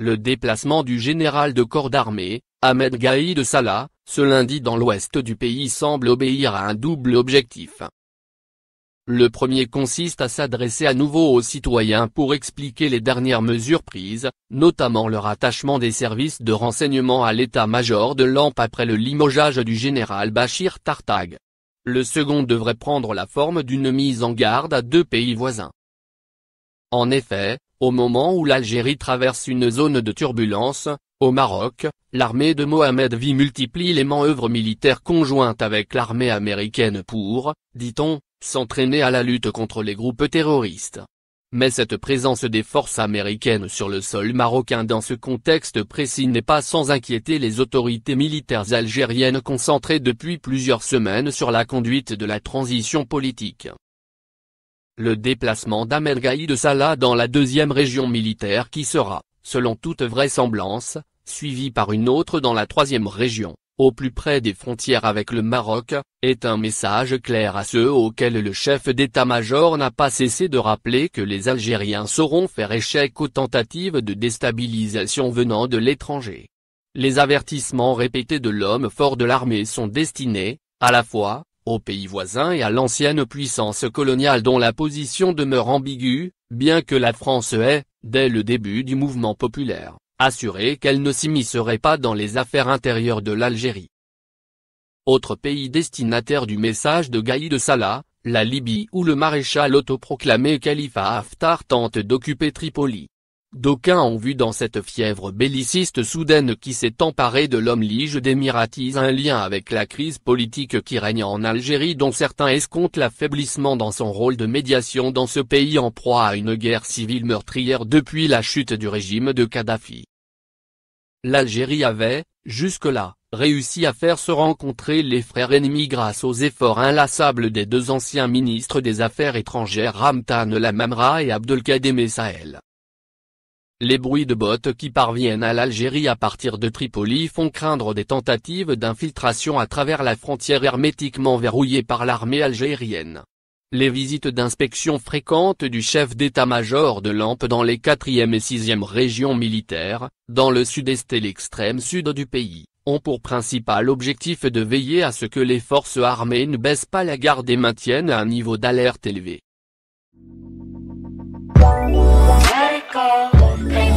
Le déplacement du général de corps d'armée, Ahmed Gaïd Salah, ce lundi dans l'ouest du pays semble obéir à un double objectif. Le premier consiste à s'adresser à nouveau aux citoyens pour expliquer les dernières mesures prises, notamment le rattachement des services de renseignement à l'état-major de l'AMP après le limogeage du général Bachir Tartag. Le second devrait prendre la forme d'une mise en garde à deux pays voisins. En effet, au moment où l'Algérie traverse une zone de turbulence, au Maroc, l'armée de Mohamed V multiplie les manœuvres militaires conjointes avec l'armée américaine pour, dit-on, s'entraîner à la lutte contre les groupes terroristes. Mais cette présence des forces américaines sur le sol marocain dans ce contexte précis n'est pas sans inquiéter les autorités militaires algériennes concentrées depuis plusieurs semaines sur la conduite de la transition politique le déplacement d'Amelgaï de Salah dans la deuxième région militaire qui sera, selon toute vraisemblance, suivi par une autre dans la troisième région, au plus près des frontières avec le Maroc, est un message clair à ceux auxquels le chef d'état-major n'a pas cessé de rappeler que les Algériens sauront faire échec aux tentatives de déstabilisation venant de l'étranger. Les avertissements répétés de l'homme fort de l'armée sont destinés, à la fois, aux pays voisins et à l'ancienne puissance coloniale dont la position demeure ambiguë, bien que la France ait, dès le début du mouvement populaire, assuré qu'elle ne s'immiscerait pas dans les affaires intérieures de l'Algérie. Autre pays destinataire du message de Gaïd Salah, la Libye où le maréchal autoproclamé Khalifa Haftar tente d'occuper Tripoli. D'aucuns ont vu dans cette fièvre belliciste soudaine qui s'est emparée de l'homme lige d'Emiratis un lien avec la crise politique qui règne en Algérie dont certains escomptent l'affaiblissement dans son rôle de médiation dans ce pays en proie à une guerre civile meurtrière depuis la chute du régime de Kadhafi. L'Algérie avait, jusque-là, réussi à faire se rencontrer les frères ennemis grâce aux efforts inlassables des deux anciens ministres des Affaires étrangères Ramtan Lamamra et Abdelkader Sahel. Les bruits de bottes qui parviennent à l'Algérie à partir de Tripoli font craindre des tentatives d'infiltration à travers la frontière hermétiquement verrouillée par l'armée algérienne. Les visites d'inspection fréquentes du chef d'état-major de l'AMPE dans les 4e et 6e régions militaires, dans le sud-est et l'extrême sud du pays, ont pour principal objectif de veiller à ce que les forces armées ne baissent pas la garde et maintiennent un niveau d'alerte élevé. call.